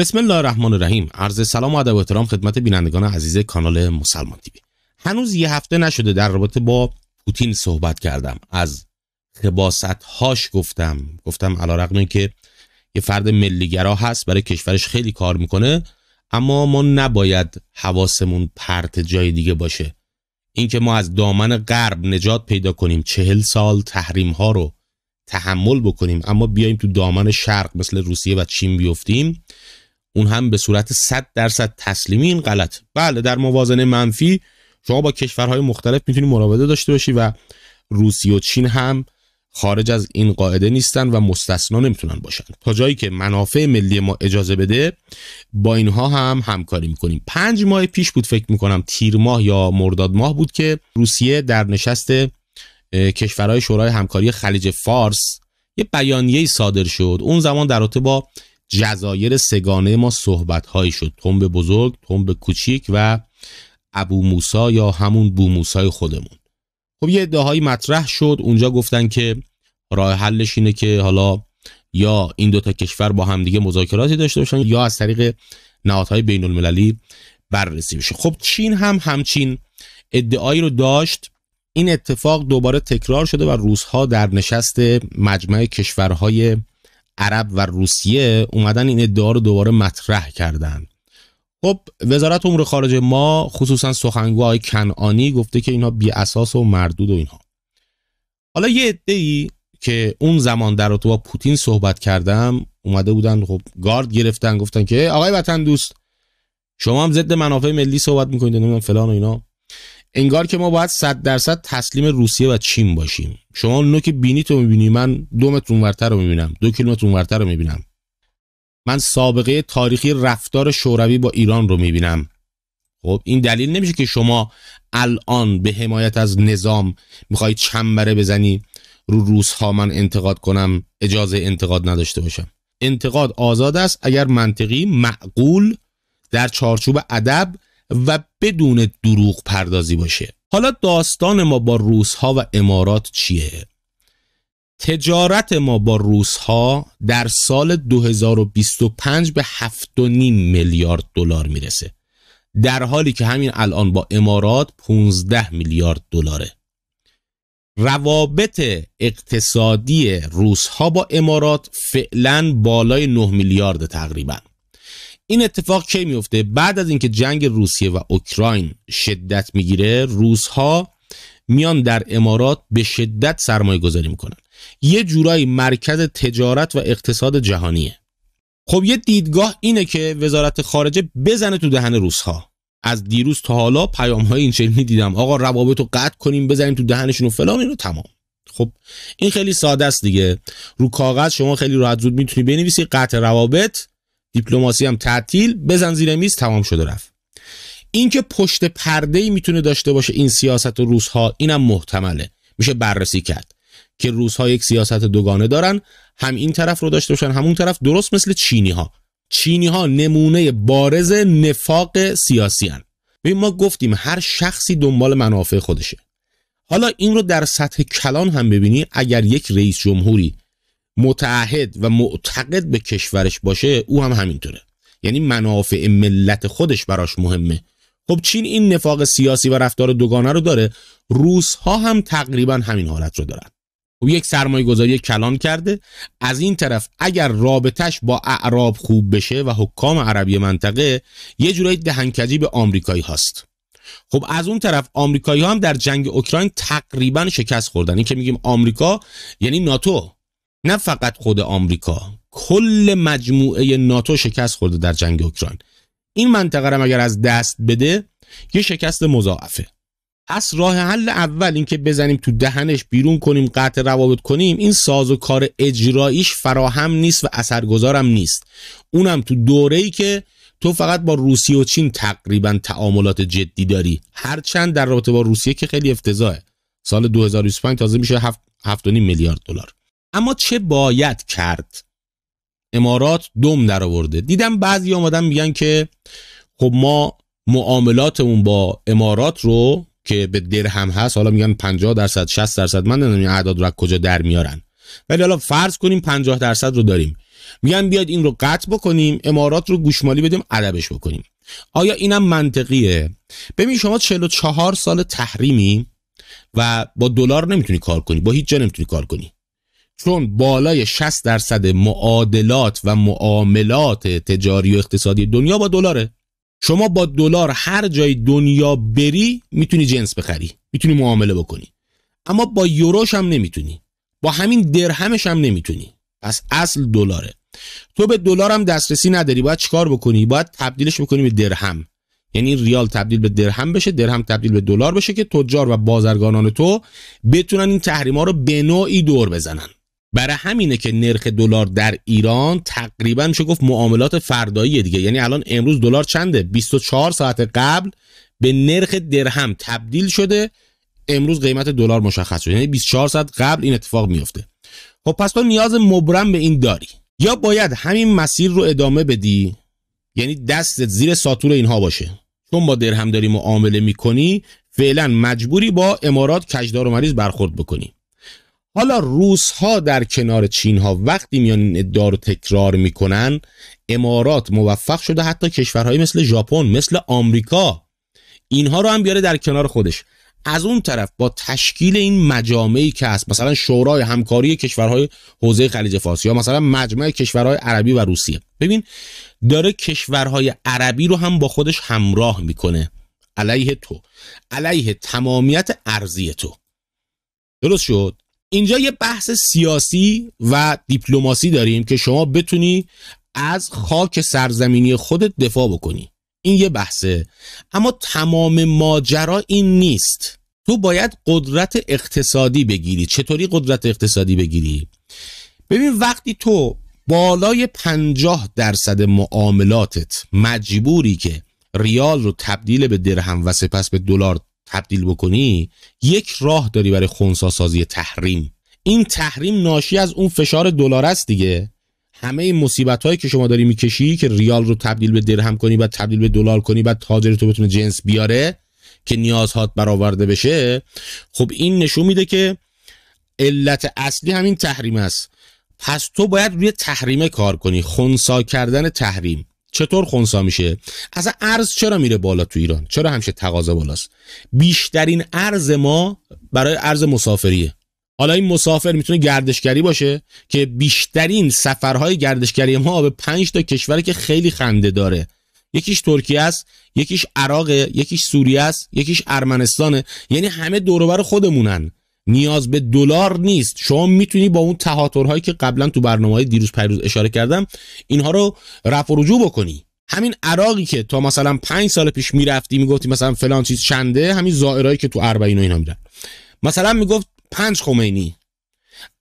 بسم الله الرحمن الرحیم عرض سلام و ادب و احترام خدمت بینندگان عزیز کانال مسلمان تیوی هنوز یه هفته نشده در رابطه با پوتین صحبت کردم از خباست هاش گفتم گفتم رقم این که یه فرد ملیگرا هست برای کشورش خیلی کار میکنه اما ما نباید حواسمون پرت جای دیگه باشه اینکه ما از دامن غرب نجات پیدا کنیم چهل سال تحریم ها رو تحمل بکنیم اما بیایم تو دامن شرق مثل روسیه و چین بیفتیم اون هم به صورت 100 درصد تسلیمی این غلط بله در موازنه منفی شما با کشورهای مختلف میتونی مراوده داشته باشی و روسیه و چین هم خارج از این قاعده نیستن و مستثنا نمیتونن باشن تا جایی که منافع ملی ما اجازه بده با اینها هم همکاری میکنیم پنج ماه پیش بود فکر میکنم تیر ماه یا مرداد ماه بود که روسیه در نشست کشورهای شورای همکاری خلیج فارس یه بیانیه صادر شد اون زمان در رابطه با جزایر سگانه ما صحبت هایی شد تنب بزرگ تنب کوچیک و ابو موسا یا همون بو موسای خودمون خب یه ادعاهایی مطرح شد اونجا گفتن که راه حلش اینه که حالا یا این دوتا کشور با همدیگه مذاکراتی داشته باشن یا از طریق نهادهای بین المللی بررسی بشه خب چین هم همچین ادعایی رو داشت این اتفاق دوباره تکرار شده و روزها در نشست مجمع کشورهای عرب و روسیه اومدن این ادعا رو دوباره مطرح کردن خب وزارت امور خارجه ما خصوصا سخنگو آقای کنعانی گفته که اینها بی اساس و مردود و اینها حالا یه ای که اون زمان در رابطه با پوتین صحبت کردم اومده بودن خب گارد گرفتن گفتن که آقای وطن دوست شما هم ضد منافع ملی صحبت میکنید نمیدونم فلان و اینا انگار که ما باید صد درصد تسلیم روسیه و چین باشیم شما نوک بینی تو میبینی من دو متر اونورتر رو میبینم دو کیلومتر اونورتر رو میبینم من سابقه تاریخی رفتار شوروی با ایران رو میبینم خب این دلیل نمیشه که شما الان به حمایت از نظام میخوای چنبره بزنی رو روس ها من انتقاد کنم اجازه انتقاد نداشته باشم انتقاد آزاد است اگر منطقی معقول در چارچوب ادب و بدون دروغ پردازی باشه حالا داستان ما با روس ها و امارات چیه تجارت ما با روس ها در سال 2025 به 7.5 میلیارد دلار میرسه در حالی که همین الان با امارات 15 میلیارد دلاره روابط اقتصادی روس ها با امارات فعلا بالای 9 میلیارد تقریبا این اتفاق کی میفته بعد از اینکه جنگ روسیه و اوکراین شدت میگیره روس ها میان در امارات به شدت سرمایه گذاری میکنن یه جورایی مرکز تجارت و اقتصاد جهانیه خب یه دیدگاه اینه که وزارت خارجه بزنه تو دهن روس ها از دیروز تا حالا پیام های این چنینی دیدم آقا روابط رو قطع کنیم بزنیم تو دهنشون و فلان اینو تمام خب این خیلی ساده است دیگه رو کاغذ شما خیلی راحت زود میتونی بنویسی قطع روابط دیپلماسی هم تعطیل بزن زیر میز تمام شده رفت اینکه پشت پرده ای میتونه داشته باشه این سیاست روزها ها اینم محتمله میشه بررسی کرد که روزها یک سیاست دوگانه دارن هم این طرف رو داشته باشن همون طرف درست مثل چینی ها چینی ها نمونه بارز نفاق سیاسی هن. ما گفتیم هر شخصی دنبال منافع خودشه حالا این رو در سطح کلان هم ببینی اگر یک رئیس جمهوری متعهد و معتقد به کشورش باشه او هم همینطوره یعنی منافع ملت خودش براش مهمه خب چین این نفاق سیاسی و رفتار دوگانه رو داره روس ها هم تقریبا همین حالت رو دارن خب یک سرمایه گذاری کلان کرده از این طرف اگر رابطش با اعراب خوب بشه و حکام عربی منطقه یه جورایی دهنکجی به آمریکایی هاست خب از اون طرف آمریکایی ها هم در جنگ اوکراین تقریبا شکست خوردن این که میگیم آمریکا یعنی ناتو نه فقط خود آمریکا کل مجموعه ناتو شکست خورده در جنگ اوکراین این منطقه را اگر از دست بده یه شکست مضاعفه پس راه حل اول اینکه بزنیم تو دهنش بیرون کنیم قطع روابط کنیم این ساز و کار اجراییش فراهم نیست و اثرگذارم نیست اونم تو دوره ای که تو فقط با روسیه و چین تقریبا تعاملات جدی داری هرچند در رابطه با روسیه که خیلی افتضاحه سال 2025 تازه میشه 7.5 میلیارد دلار اما چه باید کرد امارات دم درآورده دیدم بعضی آمدن میگن که خب ما معاملاتمون با امارات رو که به درهم هست حالا میگن 50 درصد 60 درصد من نمیدونم این اعداد رو از کجا در میارن ولی حالا فرض کنیم 50 درصد رو داریم میگن بیاد این رو قطع بکنیم امارات رو گوشمالی بدیم عربش بکنیم آیا اینم منطقیه ببین شما 44 سال تحریمی و با دلار نمیتونی کار کنی با هیچ جا نمیتونی کار کنی چون بالای 60 درصد معادلات و معاملات تجاری و اقتصادی دنیا با دلاره شما با دلار هر جای دنیا بری میتونی جنس بخری میتونی معامله بکنی اما با یوروش هم نمیتونی با همین درهمش هم نمیتونی پس اصل دلاره تو به دلار هم دسترسی نداری باید چیکار بکنی باید تبدیلش بکنی به درهم یعنی ریال تبدیل به درهم بشه درهم تبدیل به دلار بشه که تجار و بازرگانان تو بتونن این تحریما رو به نوعی دور بزنن برای همینه که نرخ دلار در ایران تقریبا میشه گفت معاملات فردایی دیگه یعنی الان امروز دلار چنده 24 ساعت قبل به نرخ درهم تبدیل شده امروز قیمت دلار مشخص شده یعنی 24 ساعت قبل این اتفاق میفته خب پس تو نیاز مبرم به این داری یا باید همین مسیر رو ادامه بدی یعنی دستت زیر ساتور اینها باشه چون با درهم داری معامله میکنی فعلا مجبوری با امارات کشدار و مریض برخورد بکنی حالا روس ها در کنار چین ها وقتی میان این ادعا رو تکرار میکنن امارات موفق شده حتی کشورهایی مثل ژاپن مثل آمریکا اینها رو هم بیاره در کنار خودش از اون طرف با تشکیل این مجامعی که هست مثلا شورای همکاری کشورهای حوزه خلیج فارس یا مثلا مجمع کشورهای عربی و روسیه ببین داره کشورهای عربی رو هم با خودش همراه میکنه علیه تو علیه تمامیت ارضی تو درست شد اینجا یه بحث سیاسی و دیپلماسی داریم که شما بتونی از خاک سرزمینی خودت دفاع بکنی این یه بحثه اما تمام ماجرا این نیست تو باید قدرت اقتصادی بگیری چطوری قدرت اقتصادی بگیری ببین وقتی تو بالای پنجاه درصد معاملاتت مجبوری که ریال رو تبدیل به درهم و سپس به دلار تبدیل بکنی یک راه داری برای خونسا سازی تحریم این تحریم ناشی از اون فشار دلار است دیگه همه این مصیبت هایی که شما داری میکشی که ریال رو تبدیل به درهم کنی و تبدیل به دلار کنی و تاجر تو بتونه جنس بیاره که نیازهات برآورده بشه خب این نشون میده که علت اصلی همین تحریم است پس تو باید روی تحریم کار کنی خونسا کردن تحریم چطور خونسا میشه اصلا ارز چرا میره بالا تو ایران چرا همیشه تقاضا بالاست بیشترین ارز ما برای ارز مسافریه حالا این مسافر میتونه گردشگری باشه که بیشترین سفرهای گردشگری ما به پنج تا کشور که خیلی خنده داره یکیش ترکیه است یکیش عراق یکیش سوریه است یکیش ارمنستانه یعنی همه دور خودمونن نیاز به دلار نیست شما میتونی با اون تهاترهایی که قبلا تو برنامه های دیروز پیروز اشاره کردم اینها رو رفع و رجوع بکنی همین عراقی که تا مثلا پنج سال پیش میرفتی میگفتی مثلا فلان چیز چنده همین زائرایی که تو اربعین و اینا میرن مثلا میگفت پنج خمینی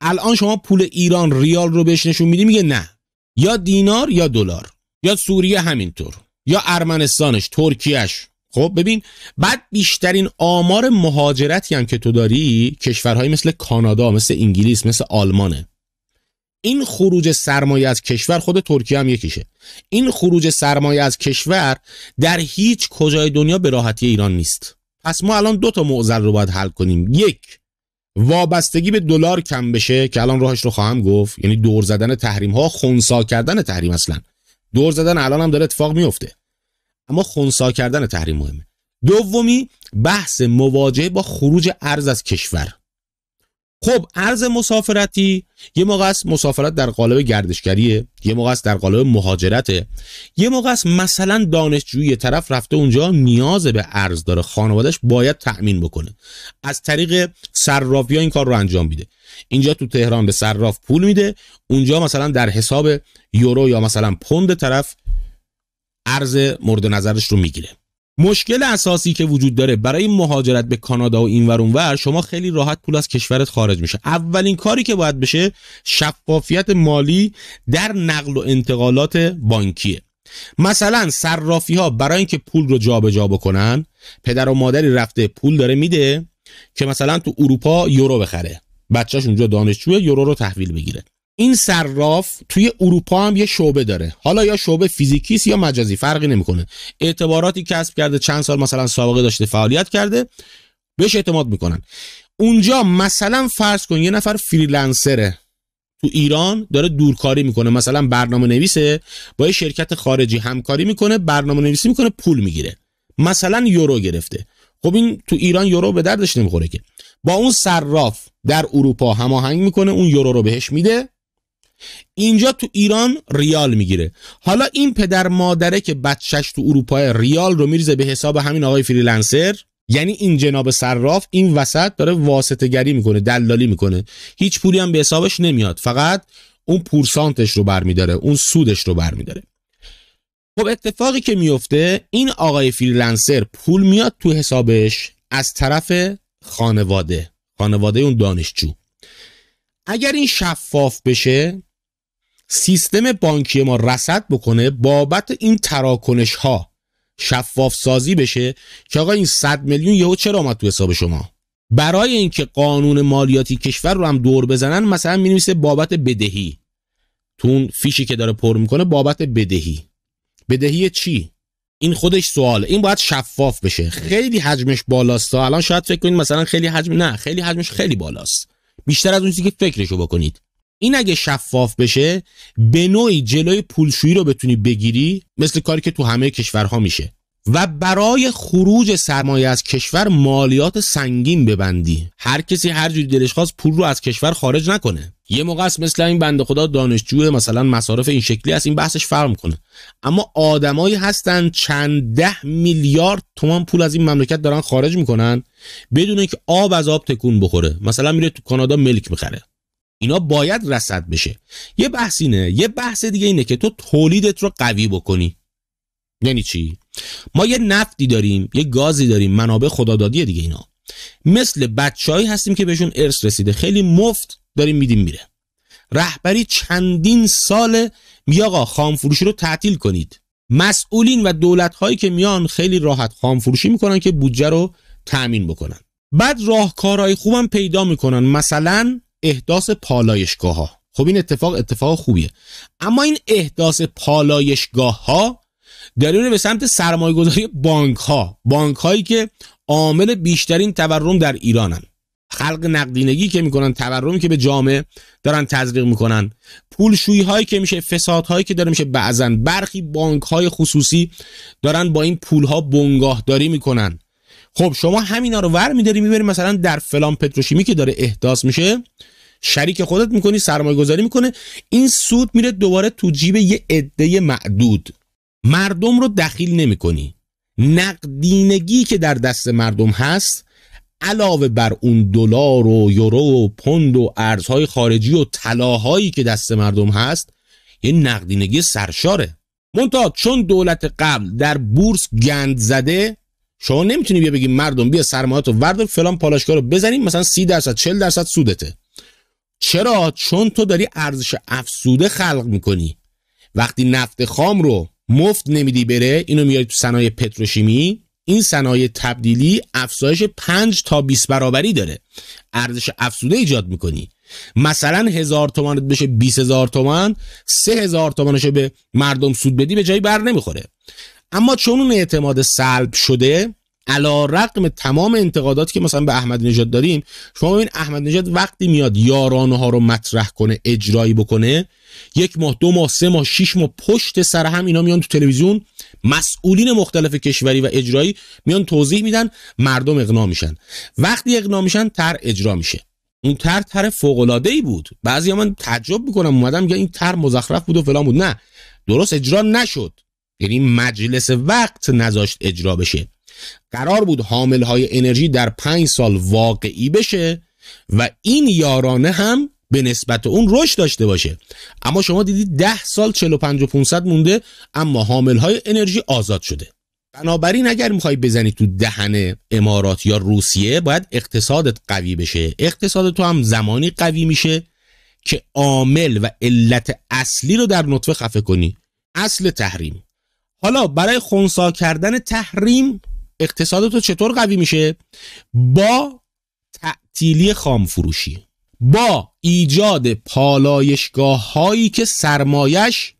الان شما پول ایران ریال رو بهش نشون میدی میگه نه یا دینار یا دلار یا سوریه همینطور یا ارمنستانش ترکیهش خب ببین بعد بیشترین آمار مهاجرتی هم که تو داری کشورهایی مثل کانادا مثل انگلیس مثل آلمانه این خروج سرمایه از کشور خود ترکیه هم یکیشه این خروج سرمایه از کشور در هیچ کجای دنیا به راحتی ایران نیست پس ما الان دو تا معضل رو باید حل کنیم یک وابستگی به دلار کم بشه که الان راهش رو خواهم گفت یعنی دور زدن تحریم ها خونسا کردن تحریم اصلا دور زدن الان هم داره اتفاق میفته اما خونسا کردن تحریم مهمه دومی بحث مواجهه با خروج ارز از کشور خب ارز مسافرتی یه موقع است مسافرت در قالب گردشگریه یه موقع است در قالب مهاجرته یه موقع است مثلا دانشجوی طرف رفته اونجا نیاز به ارز داره خانوادش باید تأمین بکنه از طریق صرافی این کار رو انجام میده اینجا تو تهران به صراف پول میده اونجا مثلا در حساب یورو یا مثلا پوند طرف ارز مورد نظرش رو میگیره مشکل اساسی که وجود داره برای مهاجرت به کانادا و اینور ور شما خیلی راحت پول از کشورت خارج میشه اولین کاری که باید بشه شفافیت مالی در نقل و انتقالات بانکیه مثلا صرافی ها برای اینکه پول رو جابجا جا بکنن پدر و مادری رفته پول داره میده که مثلا تو اروپا یورو بخره بچهش اونجا دانشجوه یورو رو تحویل بگیره این صراف توی اروپا هم یه شعبه داره حالا یا شعبه فیزیکیست یا مجازی فرقی نمیکنه اعتباراتی کسب کرده چند سال مثلا سابقه داشته فعالیت کرده بهش اعتماد میکنن اونجا مثلا فرض کن یه نفر فریلنسره تو ایران داره دورکاری میکنه مثلا برنامه نویسه با یه شرکت خارجی همکاری میکنه برنامه نویسی میکنه پول میگیره مثلا یورو گرفته خب این تو ایران یورو به دردش نمیخوره که با اون صراف در اروپا هماهنگ میکنه اون یورو رو بهش میده اینجا تو ایران ریال میگیره حالا این پدر مادره که بچهش تو اروپا ریال رو میریزه به حساب همین آقای فریلنسر یعنی این جناب صراف این وسط داره واسطه گری میکنه دلالی میکنه هیچ پولی هم به حسابش نمیاد فقط اون پورسانتش رو برمیداره اون سودش رو برمیداره خب اتفاقی که میفته این آقای فریلنسر پول میاد تو حسابش از طرف خانواده خانواده اون دانشجو اگر این شفاف بشه سیستم بانکی ما رصد بکنه بابت این تراکنش ها شفاف سازی بشه که آقا این 100 میلیون یهو چرا اومد تو حساب شما برای اینکه قانون مالیاتی کشور رو هم دور بزنن مثلا نویسه بابت بدهی تو اون فیشی که داره پر میکنه بابت بدهی بدهی چی این خودش سواله این باید شفاف بشه خیلی حجمش بالاست الان شاید فکر کنید مثلا خیلی حجم نه خیلی حجمش خیلی بالاست بیشتر از اون چیزی که فکرشو بکنید این اگه شفاف بشه به نوعی جلوی پولشویی رو بتونی بگیری مثل کاری که تو همه کشورها میشه و برای خروج سرمایه از کشور مالیات سنگین ببندی هر کسی هر جوری دلش خواست پول رو از کشور خارج نکنه یه موقع است مثل این بنده خدا دانشجو مثلا مصارف این شکلی است این بحثش فرم کنه اما آدمایی هستن چند ده میلیارد تومان پول از این مملکت دارن خارج میکنن بدون که آب از آب تکون بخوره مثلا میره تو کانادا ملک میخره اینا باید رصد بشه یه بحث اینه یه بحث دیگه اینه که تو تولیدت رو قوی بکنی یعنی چی ما یه نفتی داریم یه گازی داریم منابع خدادادیه دیگه اینا مثل بچههایی هستیم که بهشون ارث رسیده خیلی مفت داریم میدیم میره رهبری چندین سال میگه آقا خام فروشی رو تعطیل کنید مسئولین و دولت هایی که میان خیلی راحت خام فروشی میکنن که بودجه رو تامین بکنن بعد راهکارهای خوبم پیدا میکنن مثلا احداث پالایشگاه ها خب این اتفاق اتفاق خوبیه اما این احداث پالایشگاه ها دلیل به سمت سرمایه گذاری بانک ها بانک هایی که عامل بیشترین تورم در ایرانن خلق نقدینگی که میکنن تورمی که به جامعه دارن تزریق میکنن پولشویی هایی که میشه فساد هایی که داره میشه بعضن برخی بانک های خصوصی دارن با این پول ها بنگاهداری میکنن خب شما همینا رو ور میداری میبری مثلا در فلان پتروشیمی که داره احداث میشه شریک خودت میکنی سرمایه گذاری میکنه این سود میره دوباره تو جیب یه عده معدود مردم رو دخیل نمیکنی نقدینگی که در دست مردم هست علاوه بر اون دلار و یورو و پوند و ارزهای خارجی و طلاهایی که دست مردم هست یه نقدینگی سرشاره منتها چون دولت قبل در بورس گند زده شما نمیتونی بیا بگی مردم بیا تو وردار فلان پالایشگاه رو بزنیم مثلا 30 درصد 40 درصد سودته چرا چون تو داری ارزش افسوده خلق میکنی وقتی نفت خام رو مفت نمیدی بره اینو میاری تو صنایع پتروشیمی این صنایع تبدیلی افزایش 5 تا 20 برابری داره ارزش افزوده ایجاد میکنی مثلا هزار تومانت بشه 20 هزار تومان سه هزار تومانش به مردم سود بدی به جایی بر نمیخوره اما چون اون اعتماد سلب شده علا رقم تمام انتقاداتی که مثلا به احمد نژاد داریم شما ببین احمد نژاد وقتی میاد یارانه ها رو مطرح کنه اجرایی بکنه یک ماه دو ماه سه ماه شش ماه پشت سر هم اینا میان تو تلویزیون مسئولین مختلف کشوری و اجرایی میان توضیح میدن مردم اقنا میشن وقتی اقنا میشن تر اجرا میشه اون تر تر فوق العاده ای بود بعضی من تعجب میکنم اومدم میگن این تر مزخرف بود و فلان بود نه درست اجرا نشد یعنی مجلس وقت نذاشت اجرا بشه قرار بود حامل های انرژی در پنج سال واقعی بشه و این یارانه هم به نسبت اون رشد داشته باشه اما شما دیدید ده سال پنج و پونصد مونده اما حامل های انرژی آزاد شده بنابراین اگر میخوای بزنی تو دهن امارات یا روسیه باید اقتصادت قوی بشه اقتصاد تو هم زمانی قوی میشه که عامل و علت اصلی رو در نطفه خفه کنی اصل تحریم حالا برای خونسا کردن تحریم اقتصاد تو چطور قوی میشه با تعطیلی خام فروشی با ایجاد پالایشگاه هایی که سرمایش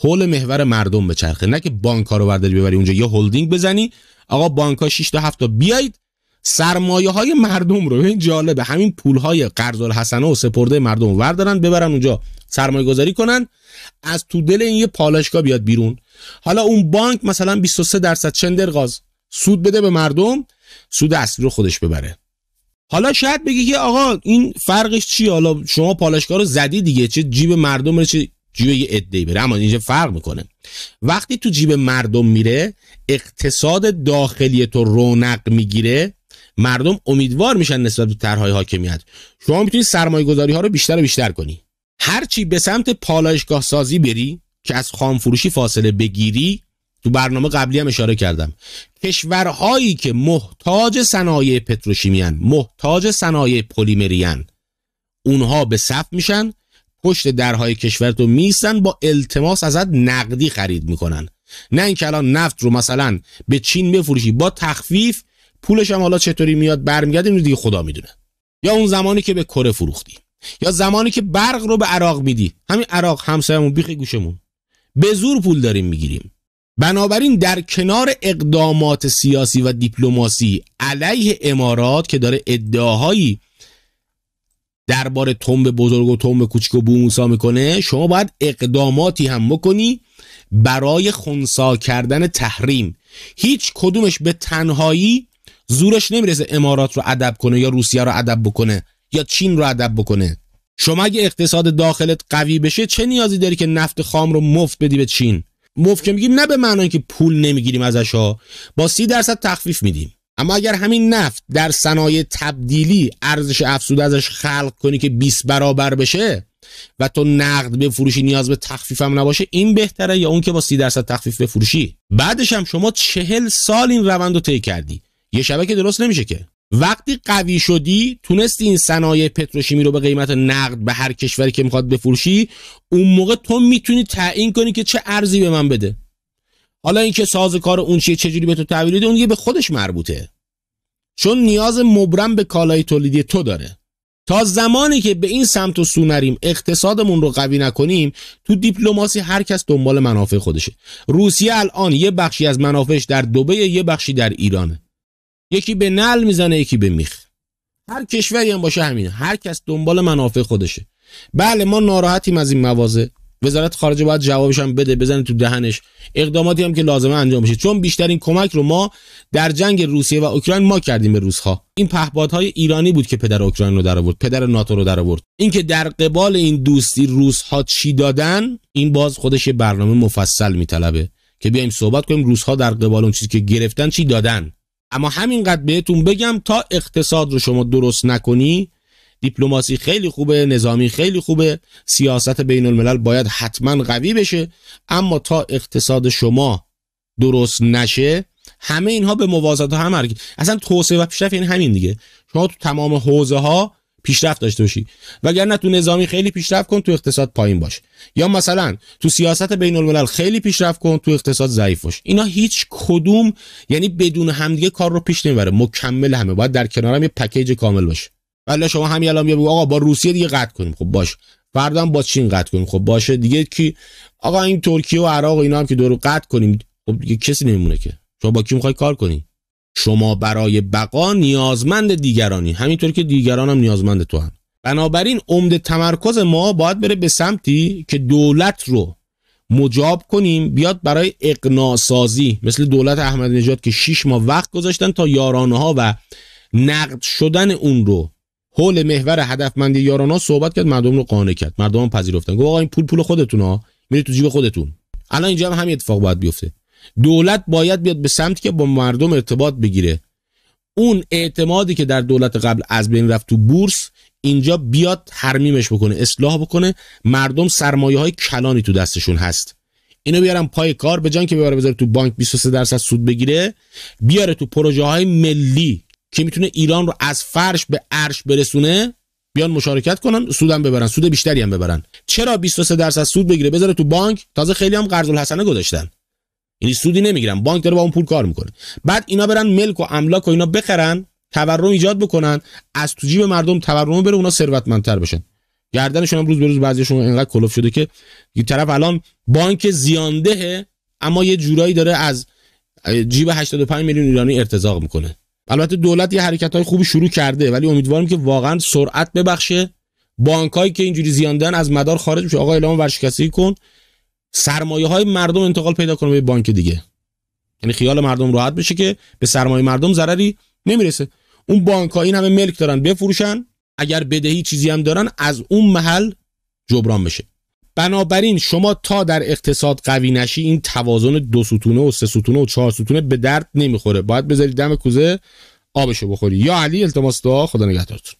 حول محور مردم بچرخه نه که بانک ها رو برداری ببری اونجا یه هلدینگ بزنی آقا بانک ها 6 تا 7 تا بیایید سرمایه های مردم رو این جالبه همین پول های قرض و سپرده مردم وردارن ببرن اونجا سرمایه گذاری کنن از تو دل این یه پالایشگاه بیاد بیرون حالا اون بانک مثلا 23 درصد غاز سود بده به مردم سود اصلی رو خودش ببره حالا شاید بگی که آقا این فرقش چی حالا شما پالایشگاه رو زدی دیگه چه جیب مردم رو چه جیب یه عده‌ای بره اما اینجا فرق میکنه وقتی تو جیب مردم میره اقتصاد داخلی تو رونق میگیره مردم امیدوار میشن نسبت به طرحهای حاکمیت شما میتونی سرمایه گذاری ها رو بیشتر و بیشتر کنی هرچی به سمت پالایشگاه سازی بری که از خام فروشی فاصله بگیری تو برنامه قبلی هم اشاره کردم کشورهایی که محتاج صنایع پتروشیمیان محتاج صنایع پلیمریان اونها به صف میشن پشت درهای تو میستن با التماس ازت نقدی خرید میکنن نه اینکه الان نفت رو مثلا به چین بفروشی با تخفیف پولش هم حالا چطوری میاد برمیگرده اینو دیگه خدا میدونه یا اون زمانی که به کره فروختی یا زمانی که برق رو به عراق میدی همین عراق همسایمون بیخ گوشمون به زور پول داریم میگیریم بنابراین در کنار اقدامات سیاسی و دیپلماسی علیه امارات که داره ادعاهایی درباره تنب بزرگ و تنب کوچک و بوموسا میکنه شما باید اقداماتی هم بکنی برای خونسا کردن تحریم هیچ کدومش به تنهایی زورش نمیرسه امارات رو ادب کنه یا روسیه رو ادب بکنه یا چین رو ادب بکنه شما اگه اقتصاد داخلت قوی بشه چه نیازی داری که نفت خام رو مفت بدی به چین مفت که میگیم نه به معنای که پول نمیگیریم ازش ها با سی درصد تخفیف میدیم اما اگر همین نفت در صنایع تبدیلی ارزش افزوده ازش خلق کنی که 20 برابر بشه و تو نقد به فروشی نیاز به تخفیف هم نباشه این بهتره یا اون که با سی درصد تخفیف بفروشی بعدش هم شما چهل سال این روند رو طی کردی یه شبکه درست نمیشه که وقتی قوی شدی تونستی این صنایع پتروشیمی رو به قیمت نقد به هر کشوری که میخواد بفروشی اون موقع تو میتونی تعیین کنی که چه ارزی به من بده حالا اینکه ساز کار اون چیه چجوری به تو تحویل اون یه به خودش مربوطه چون نیاز مبرم به کالای تولیدی تو داره تا زمانی که به این سمت و سو نریم اقتصادمون رو قوی نکنیم تو دیپلماسی هر کس دنبال منافع خودشه روسیه الان یه بخشی از منافعش در دبی یه بخشی در ایرانه یکی به نل میزنه یکی به میخ هر کشوری هم باشه همینه هر کس دنبال منافع خودشه بله ما ناراحتیم از این موازه وزارت خارجه باید جوابش هم بده بزنه تو دهنش اقداماتی هم که لازمه انجام بشه چون بیشترین کمک رو ما در جنگ روسیه و اوکراین ما کردیم به روسها این پهپادهای ایرانی بود که پدر اوکراین رو در آورد پدر ناتو رو در آورد اینکه در قبال این دوستی روسها چی دادن این باز خودش برنامه مفصل میطلبه که بیایم صحبت کنیم روسها در قبال اون چیزی که گرفتن چی دادن اما همینقدر بهتون بگم تا اقتصاد رو شما درست نکنی دیپلماسی خیلی خوبه نظامی خیلی خوبه سیاست بین الملل باید حتما قوی بشه اما تا اقتصاد شما درست نشه همه اینها به موازات هم حرکت اصلا توسعه و پیشرفت این یعنی همین دیگه شما تو تمام حوزه ها پیشرفت داشته باشی وگرنه تو نظامی خیلی پیشرفت کن تو اقتصاد پایین باش یا مثلا تو سیاست بین الملل خیلی پیشرفت کن تو اقتصاد ضعیف باش اینا هیچ کدوم یعنی بدون همدیگه کار رو پیش نمیبره مکمل همه باید در کنار هم یه پکیج کامل باشه ولی شما همین الان بگو آقا با روسیه دیگه قطع کنیم خب باش فردا با چین قطع کنیم خب باشه دیگه کی آقا این ترکیه و عراق و اینا هم که دور قطع کنیم خب دیگه کسی نمیمونه که شما با کی میخوای کار کنی شما برای بقا نیازمند دیگرانی همینطور که دیگران هم نیازمند تو هم بنابراین عمده تمرکز ما باید بره به سمتی که دولت رو مجاب کنیم بیاد برای اقناسازی مثل دولت احمد نجات که 6 ماه وقت گذاشتن تا یارانه ها و نقد شدن اون رو حول محور هدفمندی یارانه صحبت کرد مردم رو قانع کرد مردم پذیرفتن گفت آقا این پول پول خودتون ها میره تو جیب خودتون الان اینجا هم همین اتفاق باید بیفته دولت باید بیاد به سمتی که با مردم ارتباط بگیره اون اعتمادی که در دولت قبل از بین رفت تو بورس اینجا بیاد ترمیمش بکنه اصلاح بکنه مردم سرمایه های کلانی تو دستشون هست اینو بیارم پای کار به جان که بیاره بذاره تو بانک 23 درصد سود بگیره بیاره تو پروژه های ملی که میتونه ایران رو از فرش به عرش برسونه بیان مشارکت کنن سودم ببرن سود بیشتری هم ببرن چرا 23 درصد سود بگیره بذاره تو بانک تازه خیلی هم قرض الحسنه گذاشتن یعنی سودی نمیگیرن بانک داره با اون پول کار میکنه بعد اینا برن ملک و املاک و اینا بخرن تورم ایجاد بکنن از تو جیب مردم تورم بره اونا ثروتمندتر بشن گردنشون هم روز به روز بعضیشون انقدر کلوف شده که یه طرف الان بانک زیانده اما یه جورایی داره از جیب 85 میلیون ایرانی ارتزاق میکنه البته دولت یه حرکت های خوبی شروع کرده ولی امیدوارم که واقعا سرعت ببخشه بانکایی که اینجوری زیاندن از مدار خارج بشه آقا اعلام ورشکستگی کن سرمایه های مردم انتقال پیدا کنه به بانک دیگه یعنی خیال مردم راحت بشه که به سرمایه مردم ضرری نمیرسه اون بانک ها این همه ملک دارن بفروشن اگر بدهی چیزی هم دارن از اون محل جبران بشه بنابراین شما تا در اقتصاد قوی نشی این توازن دو ستونه و سه ستونه و چهار ستونه به درد نمیخوره باید بذاری دم کوزه آبشو بخوری یا علی التماس دعا خدا نگهدارتون